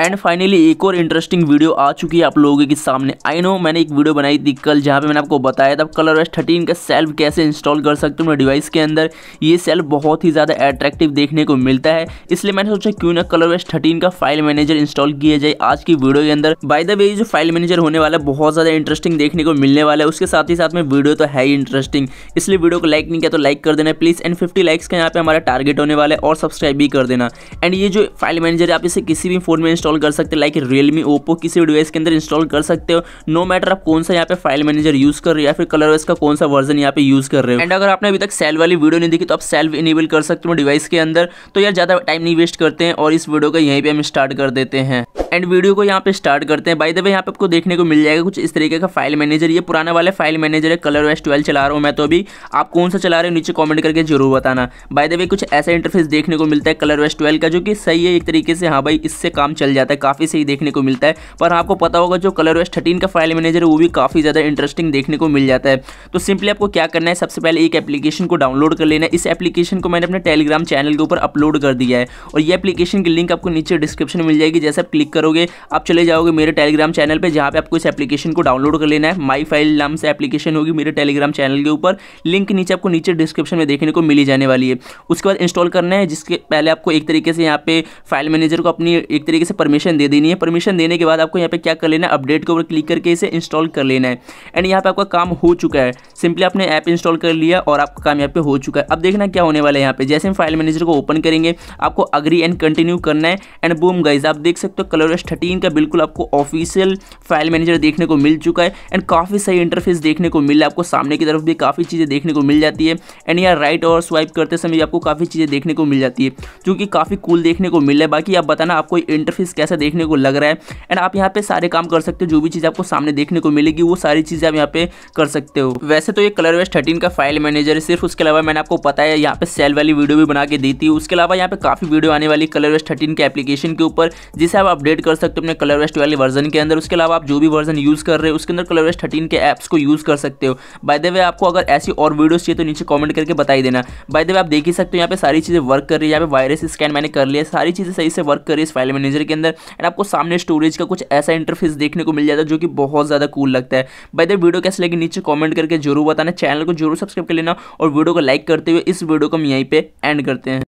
and finally एक और interesting video आ चुकी है आप लोगों के सामने आई नो मैंने एक वीडियो बनाई थी कल जहाँ पे मैंने आपको बताया था कलर वेस्ट थर्टीन का सेल्फ कैसे इंस्टॉल कर सकते हो मेरे डिवाइस के अंदर ये सेल्फ बहुत ही ज़्यादा एट्रैक्टिव देखने को मिलता है इसलिए मैंने सोचा क्यों ना कलर वेस्ट थर्टीन का फाइल मैनेजर इंस्टॉल किया जाए आज की वीडियो के अंदर बाय द वे जो फाइल मैनेजर होने वाला है बहुत ज़्यादा इंटरेस्टिंग देखने को मिलने वाला है उसके साथ ही साथ में वीडियो तो है ही इंटरेस्टिंग इसलिए वीडियो को लाइक नहीं किया तो लाइक कर देना प्लीज़ एंड फिफ्टी लाइक्स का यहाँ पे हमारा टारगेट होने वाला है और सब्सक्राइब भी कर देना एंड ये जो फाइल मैनेजर आप इसे किसी भी फोन में इंस्टॉल कर सकते हैं लाइक रियलमी ओप्पो किसी भी डिवाइस के अंदर इंस्टॉल कर सकते हो नो मैटर आप कौन सा यहाँ पे फाइल मैनेजर यूज कर रहे हो या फिर कलर का कौन सा वर्जन यहाँ पे यूज कर रहे हो एंड अगर आपने अभी तक सेल वाली वीडियो नहीं देखी तो आप सेल्फ इनेबल कर सकते हो डिवाइस के अंदर तो यार ज़्यादा टाइम नहीं वेस्ट करते हैं और इस वीडियो का यहीं पर हम स्टार्ट कर देते हैं एंड वीडियो को यहाँ पे स्टार्ट करते हैं बाई द वे यहाँ पे आपको देखने को मिल जाएगा कुछ इस तरीके का फाइल मैनेजर ये पुराना वाला फाइल मैनेजर है कलर वेस्ट ट्वेल्व चला रहा हूँ मैं तो अभी आप कौन सा चला रहे हो नीचे कॉमेंट करके जरूर बताना बाई द वे कुछ ऐसा इंटरफेस देखने को मिलता है कलर वेस्ट ट्वेल्व का जो कि सही है एक तरीके से हाँ भाई इससे काम चल जाता है काफ़ी सही देखने को मिलता है पर आपको पता होगा जो कलर वेस्ट थर्टीन का फाइल मैनेजर है वो भी काफ़ी ज़्यादा इंटरेस्टिंग देखने को मिल जाता है तो सिंपली आपको क्या करना है सबसे पहले एक एप्लीकेशन को डाउनलोड कर लेना है इस एप्लीकेशन को मैंने अपने टेलीग्राम चैनल के ऊपर अपलोड कर दिया है और ये एप्लीकेशन की लिंक आपको नीचे डिस्क्रिप्शन मिल जाएगी जैसे आप क्लिक कर करोगे आप चले जाओगे मेरे टेलीग्राम चैनल पर जहाँ पर आपको इस एप्लीकेशन को डाउनलोड कर लेना है माई फाइल नाम से एप्लीकेशन होगी मेरे टेलीग्राम चैनल के ऊपर लिंक नीचे आपको नीचे डिस्क्रिप्शन में देखने को मिली जाने वाली है उसके बाद इंस्टॉल करना है जिसके पहले आपको एक तरीके से यहाँ पे फाइल मैनेजर को अपनी एक तरीके से परमिशन दे देनी है परमिशन देने के बाद आपको यहाँ पे क्या कर लेना है अपडेट के ऊपर क्लिक करके इसे इंस्टॉल कर लेना है एंड यहाँ पे आपका काम हो चुका है सिंपली आपने ऐप इंस्टॉल कर लिया और आपका काम यहाँ पे हो चुका है अब देखना क्या होने वाला है यहाँ पे जैसे हम फाइल मैनेजर को ओपन करेंगे आपको अग्री एंड कंटिन्यू करना है एंड बूम गाइज आप देख सकते हो कलर एस थर्टीन का बिल्कुल आपको ऑफिशियल फाइल मैनेजर देखने को मिल चुका है एंड काफ़ी सही इंटरफेस देखने को मिल रहा है आपको सामने की तरफ भी काफ़ी चीज़ें देखने को मिल जाती है एंड यहाँ राइट और स्वाइप करते समय आपको काफ़ी चीज़ें देखने को मिल जाती है जो कि काफ़ी कूल देखने को मिल रहा है बाकी आप बताना आपको इंटरफेस कैसा देखने को लग रहा है एंड आप यहाँ पे सारे काम कर सकते हो जो भी चीज़ आपको सामने देखने को मिलेगी वो सारी चीज़ें आप यहाँ पे कर सकते हो वैसे वैसे तो ये कलर वेस्ट थर्टीन का फाइल मैनेजर है सिर्फ उसके अलावा मैंने आपको पता है यहाँ पे सेल वाली वीडियो भी बना के दी थी उसके अलावा यहाँ पे काफ़ी वीडियो आने वाली कलर वेस्ट थर्टीन के एप्लीकेशन के ऊपर जिसे आप अपडेट कर सकते हो अपने कलर वेस्ट वाले वर्जन के अंदर उसके अलावा आप जो भी वर्जन यूज़ कर रहे हो उसके अंदर कलर वेस्ट थर्टीन के एप्स को यूज़ कर सकते हो बाय द वे आपको अगर ऐसी और वीडियोज़ चाहिए तो नीचे कॉमेंट करके बताई देना बाय द वे आप देख ही सकते हो यहाँ पे सारी चीज़ें वर्क कर रही है यहाँ पे वायरस स्कैन मैंने कर लिया सारी चीज़ें सही से वर्क कर रही है इस फाइल मैनेजर के अंदर एंड आपको सामने स्टोरेज का कुछ ऐसा इंटरफेस देखने को मिल जाता है जो कि बहुत ज़्यादा कूल लगता है बाय द वीडियो कैसे लगे नीचे कॉमेंट करके जरूर जरूर बताना चैनल को जरूर सब्सक्राइब कर लेना और वीडियो को लाइक करते हुए इस वीडियो को हम यहीं पर एंड करते हैं